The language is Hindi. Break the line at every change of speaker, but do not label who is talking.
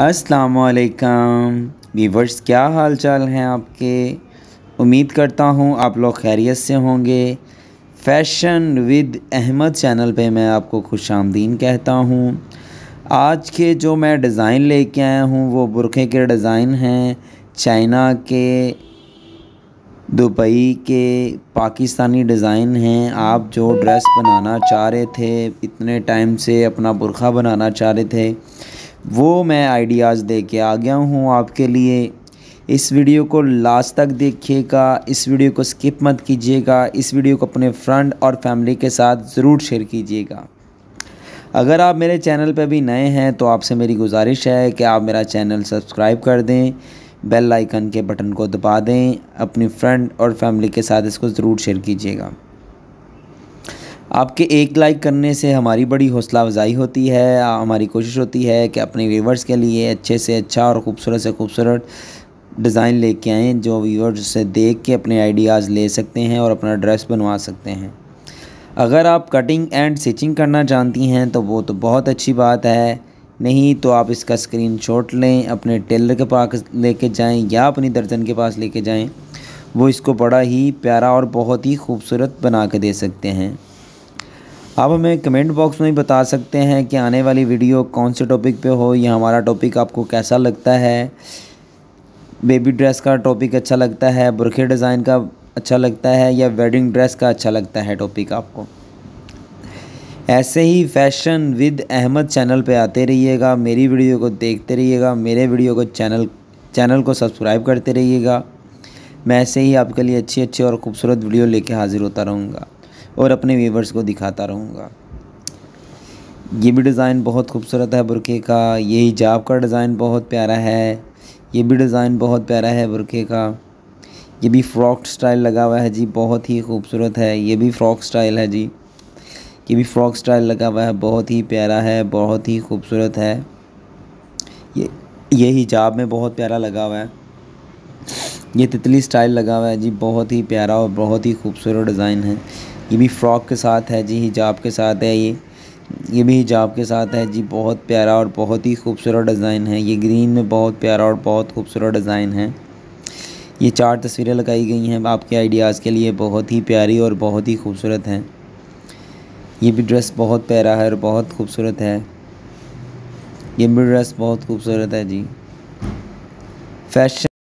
असलकम वीवर्स क्या हाल चाल हैं आपके उम्मीद करता हूँ आप लोग खैरियत से होंगे फैशन विद अहमद चैनल पे मैं आपको खुश आमदीन कहता हूँ आज के जो मैं डिज़ाइन लेके आया हूँ वो बुरखे के डिज़ाइन हैं चाइना के दुबई के पाकिस्तानी डिज़ाइन हैं आप जो ड्रेस बनाना चाह रहे थे इतने टाइम से अपना बुरखा बनाना चाह रहे थे वो मैं आइडियाज़ दे के आ गया हूँ आपके लिए इस वीडियो को लास्ट तक देखिएगा इस वीडियो को स्किप मत कीजिएगा इस वीडियो को अपने फ्रेंड और फैमिली के साथ ज़रूर शेयर कीजिएगा अगर आप मेरे चैनल पर भी नए हैं तो आपसे मेरी गुजारिश है कि आप मेरा चैनल सब्सक्राइब कर दें बेल आइकन के बटन को दबा दें अपनी फ्रेंड और फैमिली के साथ इसको ज़रूर शेयर कीजिएगा आपके एक लाइक करने से हमारी बड़ी हौसला अफजाई होती है हमारी कोशिश होती है कि अपने व्यूवर्स के लिए अच्छे से अच्छा और ख़ूबसूरत से खूबसूरत डिज़ाइन लेके आएँ जो व्यूवर्स से देख के अपने आइडियाज़ ले सकते हैं और अपना ड्रेस बनवा सकते हैं अगर आप कटिंग एंड स्टिचिंग करना जानती हैं तो वो तो बहुत अच्छी बात है नहीं तो आप इसका स्क्रीन शॉट लें अपने टेलर के पास लेके जाएं या अपनी दर्जन के पास लेके जाएं वो इसको बड़ा ही प्यारा और बहुत ही खूबसूरत बना के दे सकते हैं आप हमें कमेंट बॉक्स में भी बता सकते हैं कि आने वाली वीडियो कौन से टॉपिक पे हो या हमारा टॉपिक आपको कैसा लगता है बेबी ड्रेस का टॉपिक अच्छा लगता है बुरखे डिज़ाइन का अच्छा लगता है या वेडिंग ड्रेस का अच्छा लगता है टॉपिक आपको ऐसे ही फैशन विद अहमद चैनल पे आते रहिएगा मेरी वीडियो को देखते रहिएगा मेरे वीडियो को चैनल चैनल को सब्सक्राइब करते रहिएगा मैं ऐसे ही आपके लिए अच्छी अच्छी और ख़ूबसूरत वीडियो लेके हाज़िर होता रहूँगा और अपने व्यूवर्स को दिखाता रहूँगा ये भी डिज़ाइन बहुत खूबसूरत है बुरके का ये हिजाब का डिज़ाइन बहुत प्यारा है ये भी डिज़ाइन बहुत प्यारा है बुरके का ये भी फ्रॉक स्टाइल लगा हुआ है जी बहुत ही खूबसूरत है ये भी फ्रॉक स्टाइल है जी ये भी फ्रॉक स्टाइल लगा हुआ है बहुत ही प्यारा है बहुत ही खूबसूरत है ये ये हिजाब में बहुत प्यारा लगा हुआ है ये तितली स्टाइल लगा हुआ है जी बहुत ही प्यारा और बहुत ही खूबसूरत डिज़ाइन है ये भी फ्रॉक के साथ है जी हिजाब के साथ है ये ये भी हिजाब के साथ है जी बहुत प्यारा और बहुत ही खूबसूरत डिज़ाइन है ये ग्रीन में बहुत प्यारा और बहुत खूबसूरत डिज़ाइन है ये चार तस्वीरें लगाई गई हैं आपके आइडियाज़ के लिए बहुत ही प्यारी और बहुत ही खूबसूरत हैं ये भी ड्रेस बहुत प्यारा है और बहुत खूबसूरत है ये भी ड्रेस बहुत खूबसूरत है जी फैशन